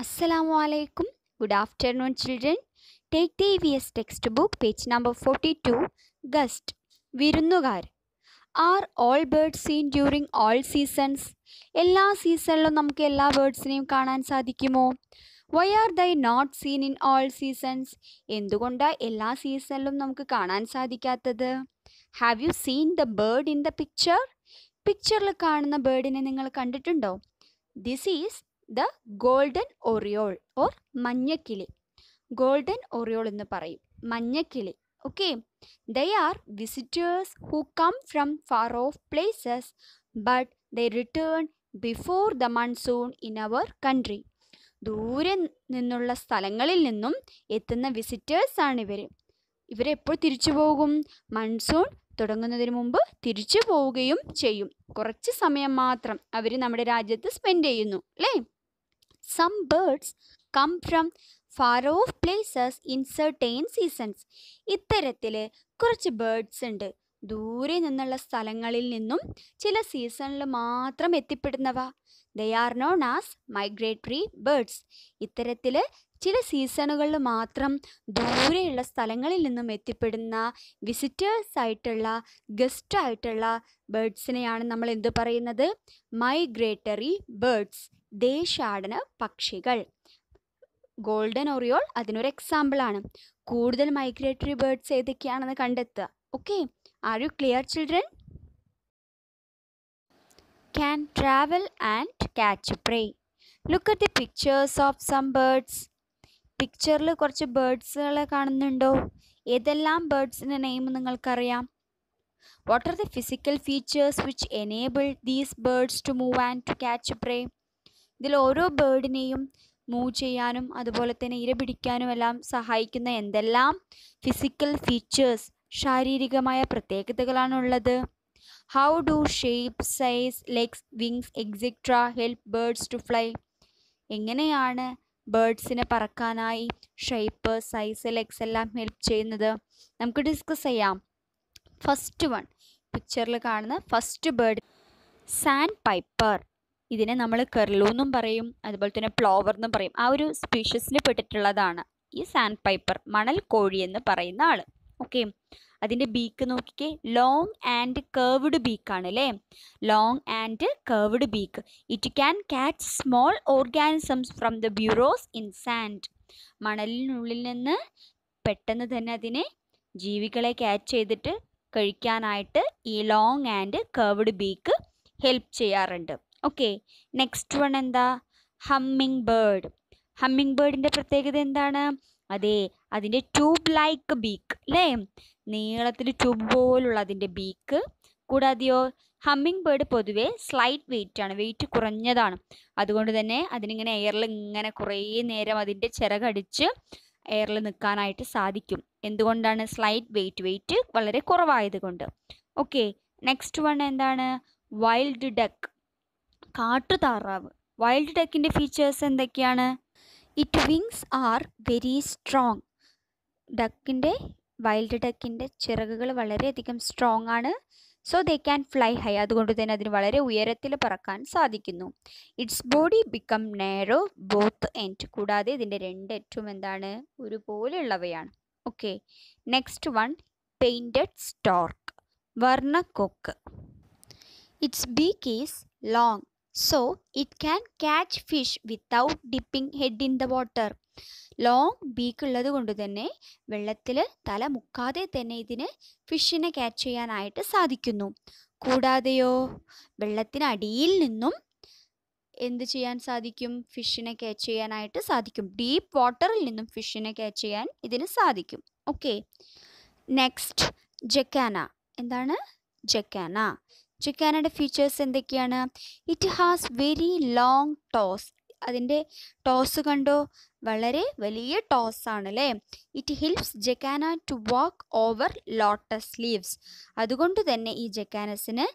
Assalamu alaikum. Good afternoon, children. Take the EVS textbook, page number 42, guest വിരുന്നുകാർ are all birds seen during all seasons എല്ലാ സീസണിലും നമുക്ക് എല്ലാ ബേർഡ്സിനെയും കാണാൻ സാധിക്കുമോ why are they not seen in all seasons എന്തുകൊണ്ടാണ് എല്ലാ സീസണിലും നമുക്ക് കാണാൻ സാധിക്കാത്തത് have you seen the bird in the picture പിക്ചറിൽ കാണുന്ന ബേർഡിനെ നിങ്ങൾ കണ്ടിട്ടുണ്ടോ this is the golden oriole or മഞ്ഞക്കിളി ഗോൾഡൻ ഒറിയോൾ എന്ന് പറയും മഞ്ഞക്കിളി okay they are visitors who come from far off places but they return before the monsoon in our country ദൂരെ നിന്നുള്ള സ്ഥലങ്ങളിൽ നിന്നും എത്തുന്ന വിസിറ്റേഴ്സ് ആണ് ഇവർ ഇവരെപ്പോൾ തിരിച്ചു പോകും മൺസൂൺ തുടങ്ങുന്നതിന് മുമ്പ് തിരിച്ചു പോവുകയും ചെയ്യും കുറച്ച് സമയം മാത്രം അവർ നമ്മുടെ രാജ്യത്ത് സ്പെൻഡ് ചെയ്യുന്നു അല്ലേ some birds come from far off places in certain seasons ഇത്തരത്തിൽ കുറച്ച് ബേർഡ്സ് ഉണ്ട് ദൂരെ നിന്നുള്ള സ്ഥലങ്ങളിൽ നിന്നും ചില സീസണിൽ മാത്രം എത്തിപ്പെടുന്നവ they are known as migratory birds ഇത്തരത്തിൽ ചില സീസണുകളിൽ മാത്രം ദൂരെയുള്ള സ്ഥലങ്ങളിൽ നിന്നും എത്തിപ്പെടുന്ന വിസിറ്റേഴ്സ് ആയിട്ടുള്ള ഗസ്റ്റ് ബേർഡ്സിനെയാണ് നമ്മൾ എന്തു പറയുന്നത് മൈഗ്രേറ്ററി ബേർഡ്സ് ദേശാടന പക്ഷികൾ ഗോൾഡൻ ഒറിയോൾ അതിനൊരു എക്സാമ്പിളാണ് കൂടുതൽ മൈഗ്രേറ്ററി ബേർഡ്സ് ഏതൊക്കെയാണെന്ന് കണ്ടെത്തുക okay are you clear children can travel and catch prey look at the pictures of some birds പിക്ചറിൽ കുറച്ച് ബേർഡ്സുകളെ കാണുന്നുണ്ടോ ഏതെല്ലാം ബേർഡ്സിൻ്റെ നെയിം നിങ്ങൾക്കറിയാം what are the physical features which enable these birds to move and to catch prey ഇതിൽ ഓരോ ബേർഡിനെയും move ചെയ്യാനും അതുപോലെ തന്നെ ഇര പിടിക്കാനുമെല്ലാം സഹായിക്കുന്ന എന്തെല്ലാം ഫിസിക്കൽ ഫീച്ചേഴ്സ് ശാരീരികമായ പ്രത്യേകതകളാണുള്ളത് how do shape size legs wings etcetera help birds to fly എങ്ങനെയാണ് ബേർഡ്സിനെ പറക്കാനായി ഷേപ്പ് സൈസ് ലെഗ്സ് എല്ലാം ഹെൽപ്പ് ചെയ്യുന്നത് നമുക്ക് ഡിസ്കസ് ചെയ്യാം ഫസ്റ്റ് വൺ പിക്ചറിൽ കാണുന്ന ഫസ്റ്റ് ബേർഡ് സാൻഡ് പൈപ്പർ ഇതിനെ നമ്മൾ കെർലൂന്നും പറയും അതുപോലെ തന്നെ പ്ലോവർ എന്നും പറയും ആ ഒരു സ്പീഷ്യസിൽ പെട്ടിട്ടുള്ളതാണ് ഈ സാൻഡ് പൈപ്പർ മണൽ കോഴി എന്ന് പറയുന്ന ആൾ ഓക്കെ അതിൻ്റെ ബീക്ക് നോക്കിക്കേ ലോങ് ആൻഡ് കേർവ്ഡ് ബീക്കാണ് അല്ലേ long and curved beak it can catch small organisms from the burrows in sand മണലിനുള്ളിൽ നിന്ന് പെട്ടെന്ന് തന്നെ അതിനെ ജീവികളെ ക്യാച്ച് ചെയ്തിട്ട് കഴിക്കാനായിട്ട് ഈ long and curved beak help ചെയ്യാറുണ്ട് ഓക്കെ നെക്സ്റ്റ് വൺ എന്താ ഹമ്മിങ് ബേർഡ് ഹമ്മിങ് ബേർഡിൻ്റെ പ്രത്യേകത എന്താണ് അതെ അതിൻ്റെ ട്യൂബ് ലൈക്ക് ബീക്ക് അല്ലേ നീളത്തിൽ ട്യൂബ് പോലുള്ള അതിൻ്റെ ബീക്ക് കൂടാതെയോ ഹമ്മിങ് ബേർഡ് പൊതുവേ സ്ലൈറ്റ് വെയിറ്റ് ആണ് വെയിറ്റ് കുറഞ്ഞതാണ് അതുകൊണ്ട് തന്നെ അതിനിങ്ങനെ എയറിൽ ഇങ്ങനെ കുറേ നേരം അതിൻ്റെ ചിറകടിച്ച് എയറിൽ നിൽക്കാനായിട്ട് സാധിക്കും എന്തുകൊണ്ടാണ് സ്ലൈറ്റ് വെയിറ്റ് വെയിറ്റ് വളരെ കുറവായതുകൊണ്ട് ഓക്കെ നെക്സ്റ്റ് വൺ എന്താണ് വൈൽഡ് ഡക്ക് കാട്ടുതാറാവ് വൈൽഡ് ഡക്കിൻ്റെ ഫീച്ചേഴ്സ് എന്തൊക്കെയാണ് it wings are very strong ഡക്കിൻ്റെ വൈൽഡ് ഡക്കിൻ്റെ ചിറകുകൾ വളരെയധികം സ്ട്രോങ് ആണ് so they can fly high അതുകൊണ്ട് തന്നെ അതിന് വളരെ ഉയരത്തിൽ പറക്കാൻ സാധിക്കുന്നു its body become narrow both end കൂടാതെ ഇതിൻ്റെ ഏറ്റവും എന്താണ് ഒരുപോലെയുള്ളവയാണ് okay next one painted stork കൊക്ക് its beak is long so it can catch fish without dipping head in the water. Long beak ഉള്ളത് കൊണ്ട് തന്നെ വെള്ളത്തിൽ തല മുക്കാതെ തന്നെ ഇതിന് ഫിഷിനെ ക്യാച്ച് ചെയ്യാനായിട്ട് സാധിക്കുന്നു കൂടാതെയോ വെള്ളത്തിനടിയിൽ നിന്നും എന്ത് ചെയ്യാൻ സാധിക്കും ഫിഷിനെ ക്യാച്ച് ചെയ്യാനായിട്ട് സാധിക്കും ഡീപ്പ് വാട്ടറിൽ നിന്നും ഫിഷിനെ ക്യാച്ച് ചെയ്യാൻ ഇതിന് സാധിക്കും ഓക്കെ നെക്സ്റ്റ് ജക്കാന എന്താണ് ജക്കാന ചുക്കാനയുടെ ഫീച്ചേഴ്സ് എന്തൊക്കെയാണ് it has very long toes അതിൻ്റെ ടോസ് കണ്ടോ വളരെ വലിയ ടോസ് ആണ് അല്ലേ it helps jacana to walk over lotus leaves അതുകൊണ്ട് തന്നെ ഈ ജക്കാനസിന്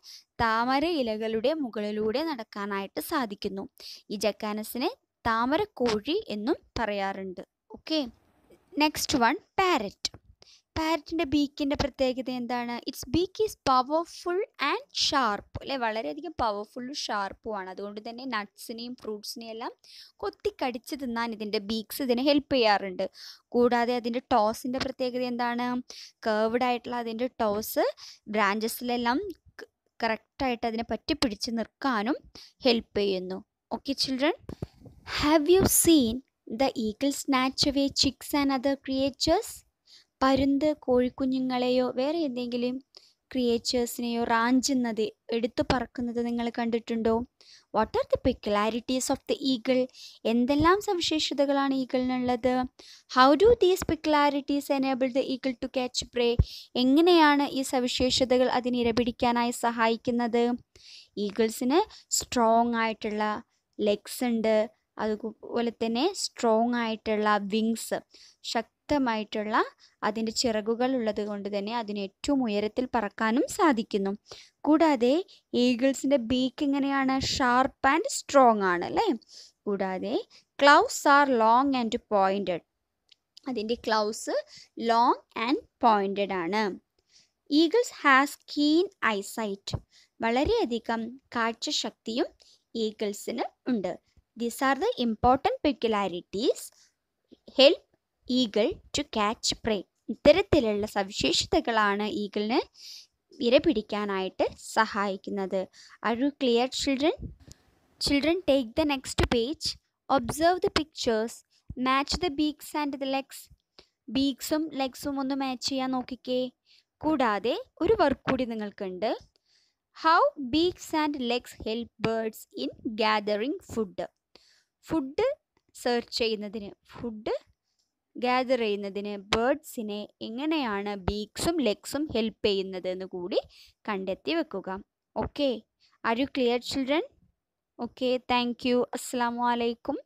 താമര ഇലകളുടെ മുകളിലൂടെ നടക്കാനായിട്ട് സാധിക്കുന്നു ഈ ജക്കാനസിനെ താമര കോഴി എന്നും പറയാറുണ്ട് ഓക്കെ നെക്സ്റ്റ് വൺ പാരറ്റ് പാരറ്റിൻ്റെ ബീക്കിൻ്റെ പ്രത്യേകത എന്താണ് its beak is powerful and sharp അല്ലേ വളരെയധികം പവർഫുള്ളും ആണ് അതുകൊണ്ട് തന്നെ നട്ട്സിനെയും ഫ്രൂട്ട്സിനെയും എല്ലാം കൊത്തിക്കടിച്ച് തിന്നാൻ ഇതിൻ്റെ ബീക്സ് ഇതിനെ ഹെൽപ്പ് ചെയ്യാറുണ്ട് കൂടാതെ അതിൻ്റെ ടോസിൻ്റെ പ്രത്യേകത എന്താണ് കേർവ്ഡ് ആയിട്ടുള്ള അതിൻ്റെ ടോസ് ബ്രാഞ്ചസിലെല്ലാം കറക്റ്റായിട്ട് അതിനെ പറ്റി പിടിച്ച് നിൽക്കാനും ഹെൽപ്പ് ചെയ്യുന്നു okay children have you seen the eagle snatch away chicks and other creatures പരുന്ത് കോഴിക്കുഞ്ഞുങ്ങളെയോ വേറെ എന്തെങ്കിലും ക്രിയേച്ചേഴ്സിനെയോ റാഞ്ചുന്നത് എടുത്തു പറക്കുന്നത് നിങ്ങൾ കണ്ടിട്ടുണ്ടോ what are the peculiarities of the eagle എന്തെല്ലാം സവിശേഷതകളാണ് ഈഗിളിനുള്ളത് how do these peculiarities enable the eagle to catch prey എങ്ങനെയാണ് ഈ സവിശേഷതകൾ അതിനെ ഇരപിടിക്കാനായി സഹായിക്കുന്നത് ഈഗിൾസിന് സ്ട്രോങ് ആയിട്ടുള്ള ലെഗ്സ് ഉണ്ട് അതുപോലെ തന്നെ സ്ട്രോങ് ആയിട്ടുള്ള വിങ്സ് ശക് ശക്തമായിട്ടുള്ള അതിൻ്റെ ചിറകുകൾ ഉള്ളത് കൊണ്ട് തന്നെ അതിന് ഏറ്റവും ഉയരത്തിൽ പറക്കാനും സാധിക്കുന്നു കൂടാതെ ഈഗിൾസിൻ്റെ ബീക്ക് എങ്ങനെയാണ് ഷാർപ്പ് ആൻഡ് സ്ട്രോങ് ആണ് അല്ലേ കൂടാതെ claws are long and pointed അതിൻ്റെ ക്ലൗസ് ലോങ് ആൻഡ് പോയിൻറ്റഡ് ആണ് ഈഗിൾസ് ഹാസ് കീൻ ഐസൈറ്റ് വളരെയധികം കാഴ്ചശക്തിയും ഈഗിൾസിന് ഉണ്ട് these are the important peculiarities help eagle to catch prey ഇത്തരത്തിലുള്ള സവിശേഷതകളാണ് ഈഗിളിന് ഇര പിടിക്കാനായിട്ട് സഹായിക്കുന്നത് are you clear children children take the next page observe the pictures match the beaks and the legs ബീക്സും ലെഗ്സും ഒന്ന് മാച്ച് ചെയ്യാൻ നോക്കിക്കേ കൂടാതെ ഒരു വർക്ക് കൂടി നിങ്ങൾക്കുണ്ട് how beaks and legs help birds in gathering food food search ചെയ്യുന്നതിന് ഫുഡ് ഗ്യാദർ ചെയ്യുന്നതിന് ബേർഡ്സിനെ എങ്ങനെയാണ് ബീക്സും ലെഗ്സും ഹെൽപ്പ് ചെയ്യുന്നത് എന്ന് കൂടി കണ്ടെത്തി വെക്കുക okay are you clear children okay thank you അസ്സാം വലൈക്കും